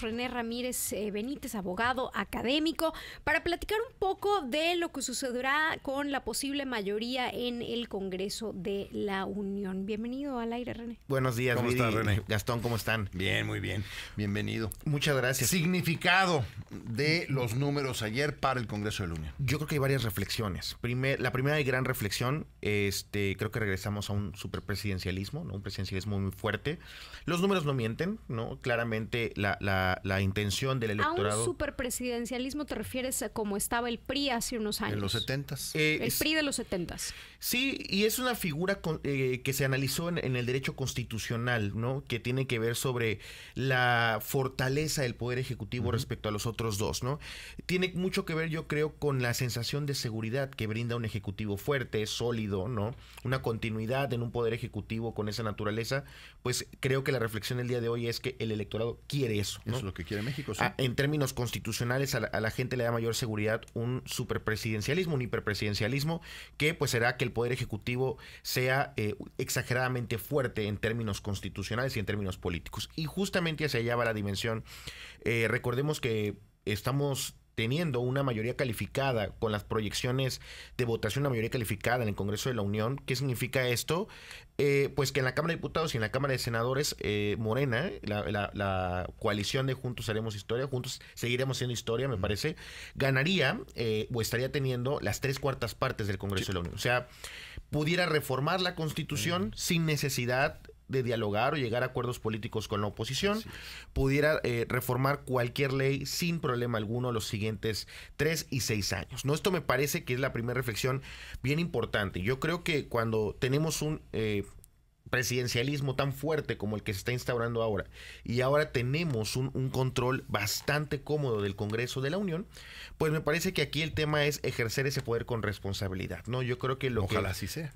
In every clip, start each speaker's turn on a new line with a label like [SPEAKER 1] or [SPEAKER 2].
[SPEAKER 1] René Ramírez eh, Benítez, abogado académico, para platicar un poco de lo que sucederá con la posible mayoría en el Congreso de la Unión. Bienvenido al aire, René. Buenos días, ¿Cómo
[SPEAKER 2] estás, René?
[SPEAKER 3] Gastón, ¿cómo están? Bien, muy bien. Bienvenido. Muchas gracias. Significado de los números ayer para el Congreso de la Unión. Yo creo que hay varias reflexiones. la primera y gran reflexión, este, creo que regresamos a un superpresidencialismo, ¿no? un presidencialismo muy fuerte. Los números no mienten, ¿no? Claramente la la, intención del electorado. ¿A un
[SPEAKER 1] superpresidencialismo te refieres a como estaba el PRI hace unos años? En
[SPEAKER 3] los 70 eh, El PRI
[SPEAKER 1] de los 70
[SPEAKER 3] Sí, y es una figura eh, que se analizó en, el derecho constitucional, ¿no? Que tiene que ver sobre la fortaleza del poder ejecutivo respecto a los otros dos, ¿no? Tiene mucho que ver, yo creo, con la sensación de seguridad que brinda un ejecutivo fuerte, sólido, ¿no? Una continuidad en un poder ejecutivo con esa naturaleza, pues creo que la reflexión el día de hoy es que el electorado quiere eso es lo que quiere México. Ah, en términos constitucionales, a la, gente le da mayor seguridad un superpresidencialismo, un hiperpresidencialismo, que pues será que el Poder Ejecutivo sea eh, exageradamente fuerte en términos constitucionales y en términos políticos. Y justamente hacia allá va la dimensión. Eh, recordemos que estamos teniendo una mayoría calificada, con las proyecciones de votación, una mayoría calificada en el Congreso de la Unión. ¿Qué significa esto? Eh, pues que en la Cámara de Diputados y en la Cámara de Senadores, eh, Morena, la, coalición de Juntos Haremos Historia, Juntos Seguiremos Siendo Historia, me parece, ganaría eh, o estaría teniendo las tres cuartas partes del Congreso de la Unión. O sea, pudiera reformar la Constitución sin necesidad de dialogar o llegar a acuerdos políticos con la oposición, pudiera eh, reformar cualquier ley sin problema alguno los siguientes tres y seis años. ¿no? Esto me parece que es la primera reflexión bien importante. Yo creo que cuando tenemos un... Eh, presidencialismo tan fuerte como el que se está instaurando ahora y ahora tenemos un, control bastante cómodo del Congreso de la Unión, pues me parece que aquí el tema es ejercer ese poder con responsabilidad, ¿no? Yo creo que lo Ojalá que... sea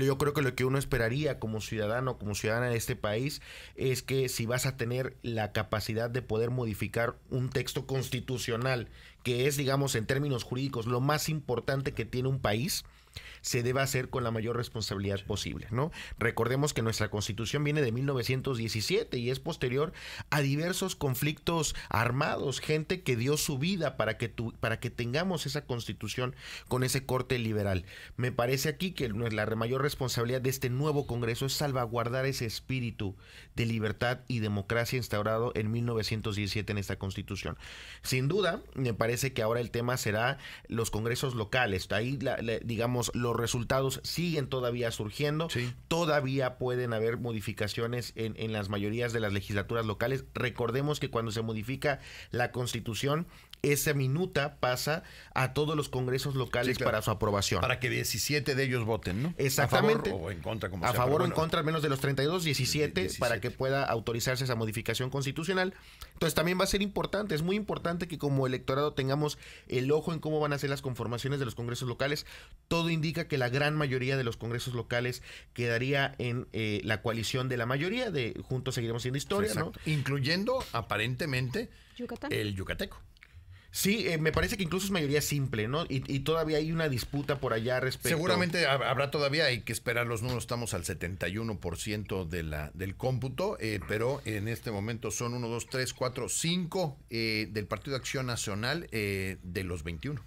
[SPEAKER 3] yo creo que lo que uno esperaría como ciudadano, como ciudadana de este país, es que si vas a tener la capacidad de poder modificar un texto constitucional que es, digamos, en términos jurídicos, lo más importante que tiene un país, se debe hacer con la mayor responsabilidad posible, ¿no? Recordemos que nuestra Constitución viene de 1917 y es posterior a diversos conflictos armados, gente que dio su vida para que para que tengamos esa Constitución con ese corte liberal. Me parece aquí que la mayor responsabilidad de este nuevo Congreso es salvaguardar ese espíritu de libertad y democracia instaurado en 1917 en esta Constitución. Sin duda, me parece parece que ahora el tema será los congresos locales. Ahí, digamos, los resultados siguen todavía surgiendo. Todavía pueden haber modificaciones en, las mayorías de las legislaturas locales. Recordemos que cuando se modifica la constitución, esa minuta pasa a todos los congresos locales para su aprobación. Para que 17 de ellos voten, ¿no? Exactamente. A favor o en contra, como A favor o en contra, al menos de los 32, 17, 17, para que pueda autorizarse esa modificación constitucional. Entonces también va a ser importante, es muy importante que como electorado tengamos el ojo en cómo van a ser las conformaciones de los congresos locales. Todo indica que la gran mayoría de los congresos locales quedaría en eh, la coalición de la mayoría de Juntos Seguiremos Siendo Historia, ¿no? Incluyendo aparentemente el yucateco. Sí, eh, me parece que incluso es mayoría simple, ¿no? Y, todavía hay una disputa por allá respecto. Seguramente
[SPEAKER 2] habrá todavía, hay que esperar los números, estamos al 71% de la, del cómputo, eh, pero en este momento son 1, 2, 3, 4, 5
[SPEAKER 3] del Partido de Acción Nacional eh, de los 21.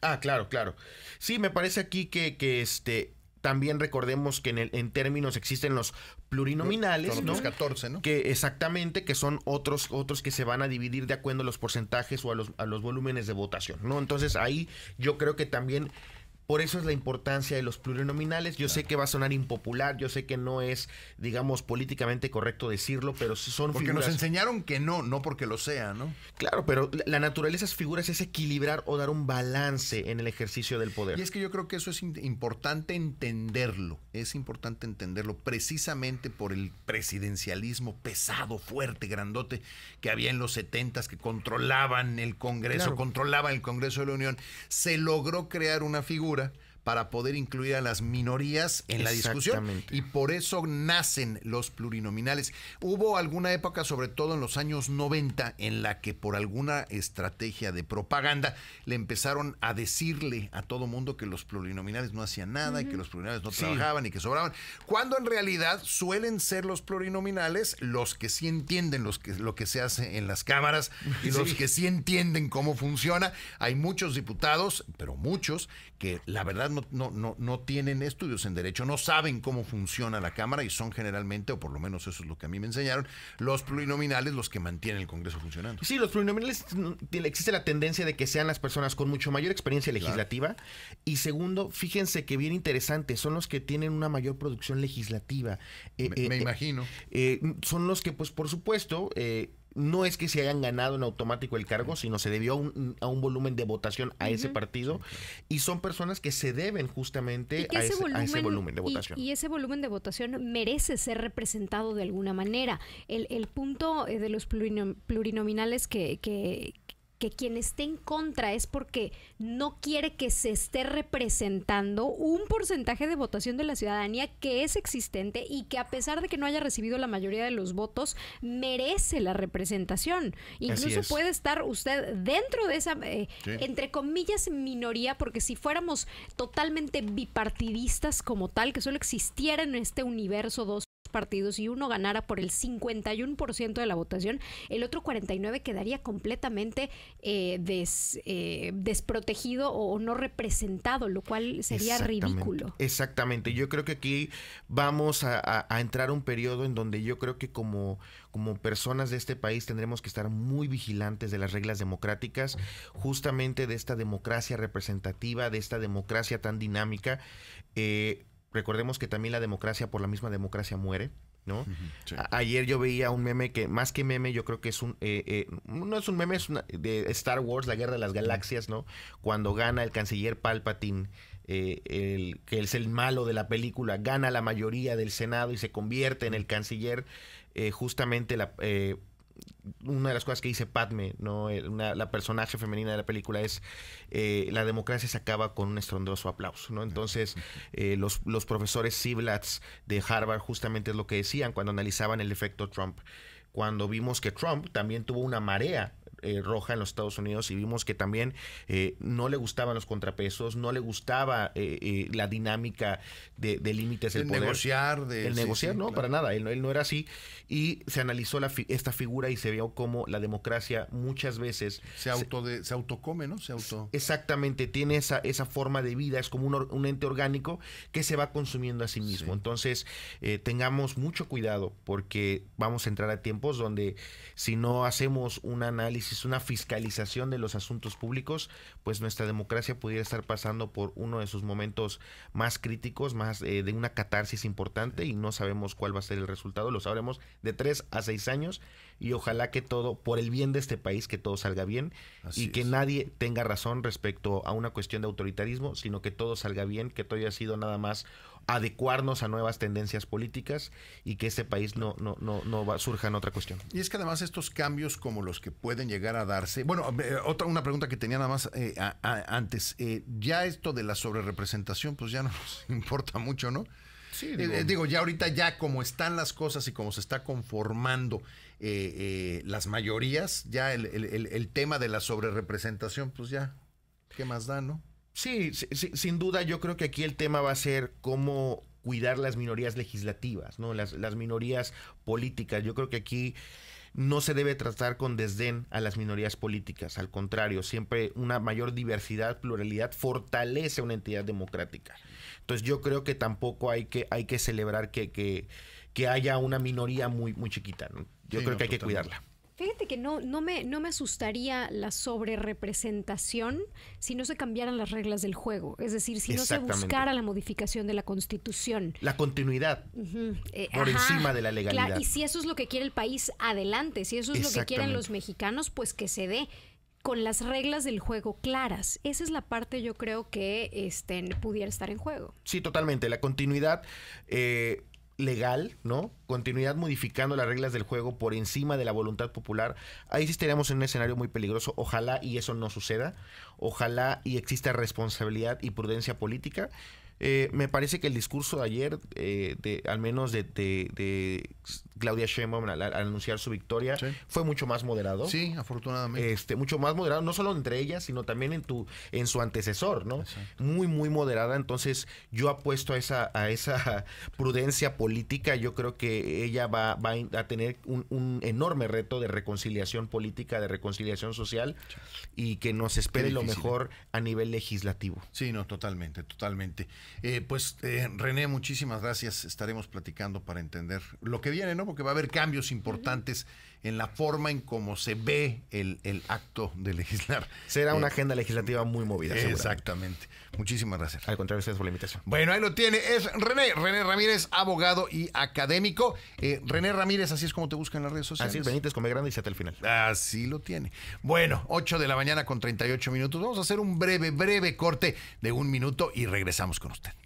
[SPEAKER 3] Ah, claro, claro. Sí, me parece aquí que, que este, también recordemos que en, en términos existen los plurinominales, ¿no? Los 14, ¿no? Que exactamente, que son otros, otros que se van a dividir de acuerdo a los porcentajes o a los, a los volúmenes de votación, ¿no? Entonces ahí yo creo que también por eso es la importancia de los plurinominales. Yo sé que va a sonar impopular, yo sé que no es, digamos, políticamente correcto decirlo, pero son porque figuras. Porque nos enseñaron que no, no porque lo sea, ¿no? Claro, pero la naturaleza de esas figuras es equilibrar o dar un balance en el ejercicio
[SPEAKER 2] del poder. Y es que yo creo que eso es importante entenderlo. Es importante entenderlo precisamente por el presidencialismo pesado, fuerte, grandote que había en los 70 que controlaban el Congreso, controlaban el Congreso de la Unión. Se logró crear una figura altura para poder incluir a las minorías en la discusión. Y por eso nacen los plurinominales. Hubo alguna época, sobre todo en los años 90, en la que por alguna estrategia de propaganda le empezaron a decirle a todo mundo que los plurinominales no hacían nada y que los plurinominales no trabajaban y que sobraban. Cuando en realidad suelen ser los plurinominales los que sí entienden los que, lo que se hace en las cámaras y los que sí entienden cómo funciona. Hay muchos diputados, pero muchos, que la verdad no, no, no, tienen estudios en derecho, no saben cómo funciona la Cámara y son generalmente, o por lo menos eso es lo que a mí me enseñaron, los plurinominales los que mantienen el Congreso funcionando.
[SPEAKER 3] Sí, los plurinominales existe la tendencia de que sean las personas con mucho mayor experiencia legislativa. Y segundo, fíjense que bien interesante, son los que tienen una mayor producción legislativa. Eh, me, eh, eh, imagino. son los que, pues, por supuesto, no es que se hayan ganado en automático el cargo, sino se debió a un, volumen de votación a ese partido y son personas que se deben justamente a ese, volumen, de votación. Y,
[SPEAKER 1] ese volumen de votación merece ser representado de alguna manera. El, el punto eh, de los plurinominales que, que que quien esté en contra es porque no quiere que se esté representando un porcentaje de votación de la ciudadanía que es existente y que a pesar de que no haya recibido la mayoría de los votos, merece la representación. Incluso puede estar usted dentro de esa, eh, entre comillas, minoría, porque si fuéramos totalmente bipartidistas como tal, que solo existiera en este universo dos partidos y uno ganara por el 51% de la votación, el otro 49 quedaría completamente eh, des, eh, desprotegido o, no representado, lo cual sería ridículo.
[SPEAKER 3] Exactamente. Yo creo que aquí vamos a, a, entrar un periodo en donde yo creo que como, como personas de este país tendremos que estar muy vigilantes de las reglas democráticas, justamente de esta democracia representativa, de esta democracia tan dinámica. Eh, recordemos que también la democracia por la misma democracia muere. ¿no? Ayer yo veía un meme que, más que meme, yo creo que es un, eh, eh, no es un meme, es de Star Wars, la guerra de las galaxias, ¿no? Cuando gana el canciller Palpatine, eh, el, que es el malo de la película, gana la mayoría del Senado y se convierte en el canciller, justamente la una de las cosas que dice Padme, ¿no? Eh, la personaje femenina de la película es eh, la democracia se acaba con un estrondoso aplauso, ¿no? Entonces, eh, los, los, profesores Siblats de Harvard justamente es lo que decían cuando analizaban el efecto Trump. Cuando vimos que Trump también tuvo una marea eh, roja en los Estados Unidos y vimos que también eh, no le gustaban los contrapesos, no le gustaba eh, la dinámica de, límites del el poder. negociar. De, el negociar, no, para nada, él, no era así. Y se analizó la esta figura y se vio como la democracia muchas veces... Se, auto se, autocome, ¿no? Se auto... Exactamente, tiene esa, esa forma de vida, es como un, ente orgánico que se va consumiendo a sí mismo. Entonces, tengamos mucho cuidado porque vamos a entrar a tiempos donde si no hacemos un análisis es una fiscalización de los asuntos públicos, pues nuestra democracia pudiera estar pasando por uno de sus momentos más críticos, más eh, de una catarsis importante y no sabemos cuál va a ser el resultado, lo sabremos de tres a seis años y ojalá que todo, por el bien de este país, que todo salga bien y que nadie tenga razón respecto a una cuestión de autoritarismo, sino que todo salga bien, que todo haya sido nada más adecuarnos a nuevas tendencias políticas y que este país no, no, no, surja en otra cuestión. Y es que además estos cambios como
[SPEAKER 2] los que pueden llegar a darse, bueno, eh, otra una pregunta que tenía nada más eh, antes, eh, ya esto de la sobrerepresentación pues ya no nos importa mucho, ¿no? Sí, digo, ya ahorita ya como están las cosas y como se está conformando las mayorías, ya el, el tema de la sobrerepresentación pues ya, ¿qué más da, no? Sí,
[SPEAKER 3] sin duda yo creo que aquí el tema va a ser cómo cuidar las minorías legislativas, ¿no? Las, minorías políticas. Yo creo que aquí no se debe tratar con desdén a las minorías políticas, al contrario, siempre una mayor diversidad, pluralidad fortalece una entidad democrática. Entonces yo creo que tampoco hay que, hay que celebrar que, que, haya una minoría muy, muy chiquita. Yo creo que hay que cuidarla.
[SPEAKER 1] Fíjate que no, no, me, no me asustaría la sobrerepresentación si no se cambiaran las reglas del juego. Es decir, si no se buscara la modificación de la Constitución.
[SPEAKER 3] La continuidad
[SPEAKER 1] eh, por encima de la legalidad. y si eso es lo que quiere el país, adelante. Si eso es lo que quieren los mexicanos, pues que se dé con las reglas del juego claras. Esa es la parte yo creo que este, pudiera estar en juego.
[SPEAKER 3] Sí, totalmente. La continuidad eh, legal, ¿no? Continuidad modificando las reglas del juego por encima de la voluntad popular, ahí sí estaríamos en un escenario muy peligroso. Ojalá y eso no suceda. Ojalá y exista responsabilidad y prudencia política. Eh, me parece que el discurso de ayer, eh, de, al menos de, de Claudia Sheinbaum al, anunciar su victoria fue mucho más moderado. Sí, afortunadamente. Este, mucho más moderado, no solo entre ellas, sino también en tu, en su antecesor, ¿no? Muy, muy moderada. Entonces, yo apuesto a esa, a esa prudencia política. Yo creo que ella va, va a tener un, enorme reto de reconciliación política, de reconciliación social, y que nos espere lo ¿eh? mejor a nivel legislativo. Sí, no,
[SPEAKER 2] totalmente, totalmente. Eh, pues, eh, René, muchísimas gracias. Estaremos platicando para entender lo que viene, ¿no? porque va a haber cambios importantes en la forma en cómo se ve
[SPEAKER 3] el, acto de legislar. Será una eh, agenda legislativa muy movida. Exactamente. Muchísimas gracias. Al contrario, gracias por la invitación.
[SPEAKER 2] Bueno, ahí lo tiene. Es René, René Ramírez, abogado y académico. Eh, René Ramírez, así es como te buscan en las redes sociales. Así es, Benítez,
[SPEAKER 3] come grande y hasta el final.
[SPEAKER 2] Así lo tiene. Bueno, 8 de la mañana con 38 minutos. Vamos a hacer un breve, breve corte de un minuto y regresamos con usted.